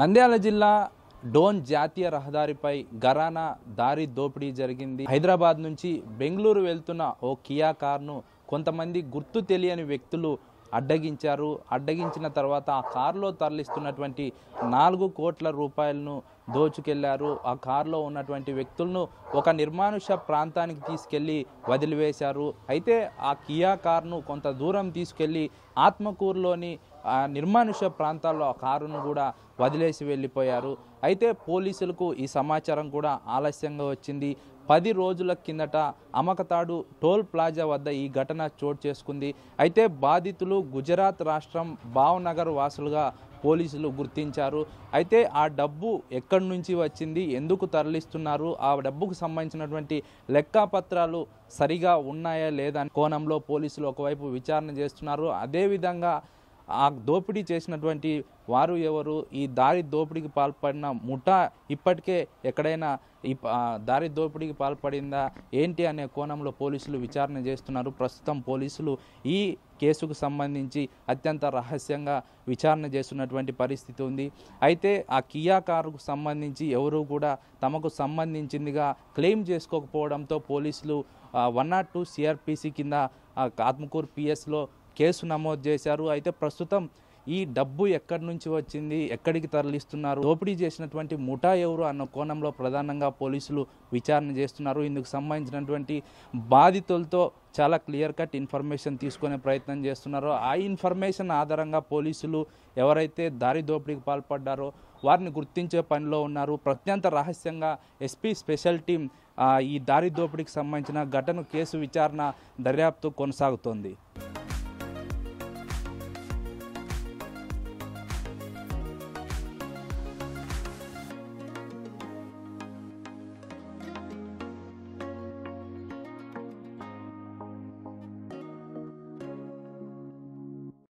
నంద్యాల జిల్లా డోన్ జాతీయ రహదారిపై గరానా దారి దోపిడీ జరిగింది హైదరాబాద్ నుంచి బెంగళూరు వెళ్తున్న ఓ కియా కార్ను కొంతమంది గుర్తు తెలియని వ్యక్తులు అడ్డగించారు అడ్డగించిన తర్వాత ఆ కారులో తరలిస్తున్నటువంటి నాలుగు కోట్ల రూపాయలను దోచుకెళ్లారు ఆ కారులో ఉన్నటువంటి వ్యక్తులను ఒక నిర్మానుష ప్రాంతానికి తీసుకెళ్లి వదిలివేశారు అయితే ఆ కియా కార్ను కొంత దూరం తీసుకెళ్లి ఆత్మకూరులోని ఆ నిర్మానుష ప్రాంతాల్లో ఆ కారును కూడా వదిలేసి వెళ్ళిపోయారు అయితే పోలీసులకు ఈ సమాచారం కూడా ఆలస్యంగా వచ్చింది పది రోజుల కిందట అమకతాడు టోల్ ప్లాజా వద్ద ఈ ఘటన చోటు చేసుకుంది అయితే బాధితులు గుజరాత్ రాష్ట్రం భావనగర్ వాసులుగా పోలీసులు గుర్తించారు అయితే ఆ డబ్బు ఎక్కడి నుంచి వచ్చింది ఎందుకు తరలిస్తున్నారు ఆ డబ్బుకు సంబంధించినటువంటి లెక్కపత్రాలు సరిగా ఉన్నాయా లేదా కోణంలో పోలీసులు ఒకవైపు విచారణ చేస్తున్నారు అదేవిధంగా ఆ దోపిడీ చేసినటువంటి వారు ఎవరు ఈ దారి దోపిడీకి పాల్పడిన ముఠా ఇప్పటికే ఎక్కడైనా ఈ దారి దోపిడీకి పాల్పడిందా ఏంటి అనే కోణంలో పోలీసులు విచారణ చేస్తున్నారు ప్రస్తుతం పోలీసులు ఈ కేసుకు సంబంధించి అత్యంత రహస్యంగా విచారణ చేస్తున్నటువంటి పరిస్థితి ఉంది అయితే ఆ కియా కారుకు సంబంధించి ఎవరు కూడా తమకు సంబంధించిందిగా క్లెయిమ్ చేసుకోకపోవడంతో పోలీసులు వన్ నాట్ టూ సిఆర్పిసి కింద ఆత్మకూరు పిఎస్లో కేసు నమోదు చేశారు అయితే ప్రస్తుతం ఈ డబ్బు ఎక్కడి నుంచి వచ్చింది ఎక్కడికి తరలిస్తున్నారు దోపిడీ చేసినటువంటి ముఠా ఎవరు అన్న కోణంలో ప్రధానంగా పోలీసులు విచారణ చేస్తున్నారు ఇందుకు సంబంధించినటువంటి బాధితులతో చాలా క్లియర్ కట్ ఇన్ఫర్మేషన్ తీసుకునే ప్రయత్నం చేస్తున్నారో ఆ ఇన్ఫర్మేషన్ ఆధారంగా పోలీసులు ఎవరైతే దారి దోపిడీకి పాల్పడ్డారో వారిని గుర్తించే పనిలో ఉన్నారు ప్రత్యంత రహస్యంగా ఎస్పీ స్పెషల్ టీం ఈ దారి దోపిడీకి సంబంధించిన ఘటన కేసు విచారణ దర్యాప్తు కొనసాగుతోంది